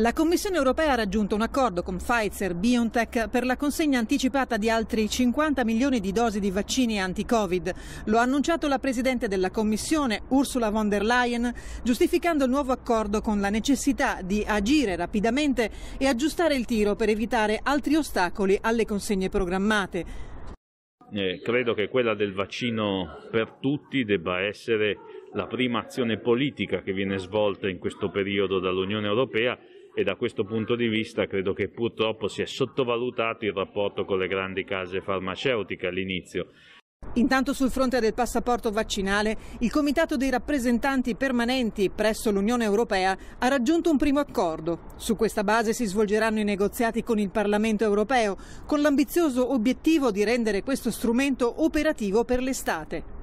La Commissione europea ha raggiunto un accordo con Pfizer-BioNTech per la consegna anticipata di altri 50 milioni di dosi di vaccini anti-Covid. Lo ha annunciato la Presidente della Commissione, Ursula von der Leyen, giustificando il nuovo accordo con la necessità di agire rapidamente e aggiustare il tiro per evitare altri ostacoli alle consegne programmate. Eh, credo che quella del vaccino per tutti debba essere la prima azione politica che viene svolta in questo periodo dall'Unione Europea e da questo punto di vista credo che purtroppo si è sottovalutato il rapporto con le grandi case farmaceutiche all'inizio. Intanto sul fronte del passaporto vaccinale, il Comitato dei rappresentanti permanenti presso l'Unione Europea ha raggiunto un primo accordo. Su questa base si svolgeranno i negoziati con il Parlamento Europeo, con l'ambizioso obiettivo di rendere questo strumento operativo per l'estate.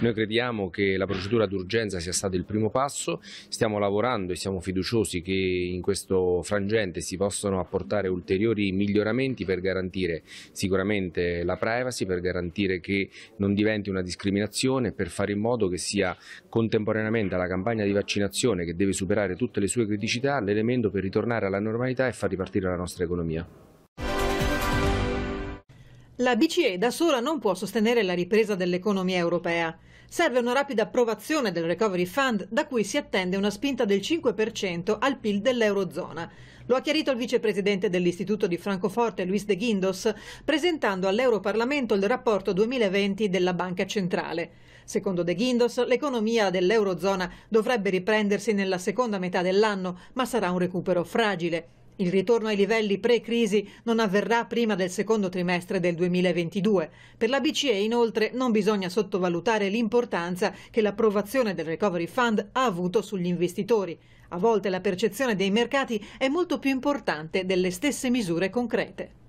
Noi crediamo che la procedura d'urgenza sia stato il primo passo, stiamo lavorando e siamo fiduciosi che in questo frangente si possano apportare ulteriori miglioramenti per garantire sicuramente la privacy, per garantire che non diventi una discriminazione, per fare in modo che sia contemporaneamente alla campagna di vaccinazione che deve superare tutte le sue criticità l'elemento per ritornare alla normalità e far ripartire la nostra economia. La BCE da sola non può sostenere la ripresa dell'economia europea. Serve una rapida approvazione del Recovery Fund da cui si attende una spinta del 5% al PIL dell'Eurozona. Lo ha chiarito il vicepresidente dell'Istituto di Francoforte Luis De Guindos presentando all'Europarlamento il rapporto 2020 della Banca Centrale. Secondo De Guindos l'economia dell'Eurozona dovrebbe riprendersi nella seconda metà dell'anno ma sarà un recupero fragile. Il ritorno ai livelli pre-crisi non avverrà prima del secondo trimestre del 2022. Per la BCE inoltre non bisogna sottovalutare l'importanza che l'approvazione del Recovery Fund ha avuto sugli investitori. A volte la percezione dei mercati è molto più importante delle stesse misure concrete.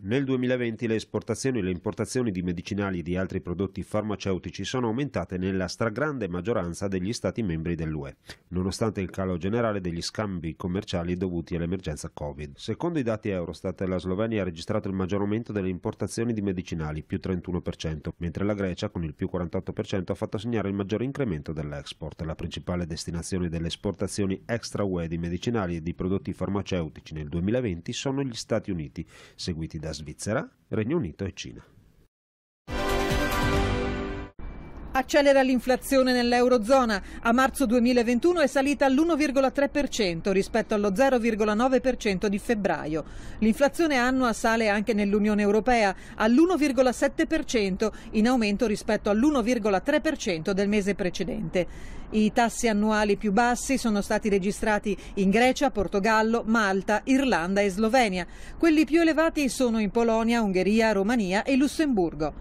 Nel 2020 le esportazioni e le importazioni di medicinali e di altri prodotti farmaceutici sono aumentate nella stragrande maggioranza degli Stati membri dell'UE, nonostante il calo generale degli scambi commerciali dovuti all'emergenza Covid. Secondo i dati Eurostat, la Slovenia ha registrato il maggior aumento delle importazioni di medicinali, più 31%, mentre la Grecia, con il più 48%, ha fatto segnare il maggior incremento dell'export. La principale destinazione delle esportazioni extra-UE di medicinali e di prodotti farmaceutici nel 2020 sono gli Stati Uniti, seguiti da da Svizzera, Regno Unito e Cina. Accelera l'inflazione nell'Eurozona. A marzo 2021 è salita all'1,3% rispetto allo 0,9% di febbraio. L'inflazione annua sale anche nell'Unione Europea all'1,7% in aumento rispetto all'1,3% del mese precedente. I tassi annuali più bassi sono stati registrati in Grecia, Portogallo, Malta, Irlanda e Slovenia. Quelli più elevati sono in Polonia, Ungheria, Romania e Lussemburgo.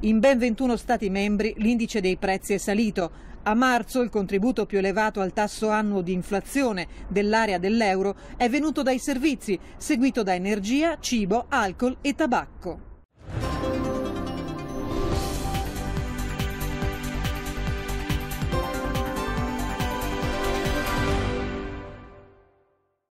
In ben 21 Stati membri l'indice dei prezzi è salito. A marzo il contributo più elevato al tasso annuo di inflazione dell'area dell'euro è venuto dai servizi, seguito da energia, cibo, alcol e tabacco.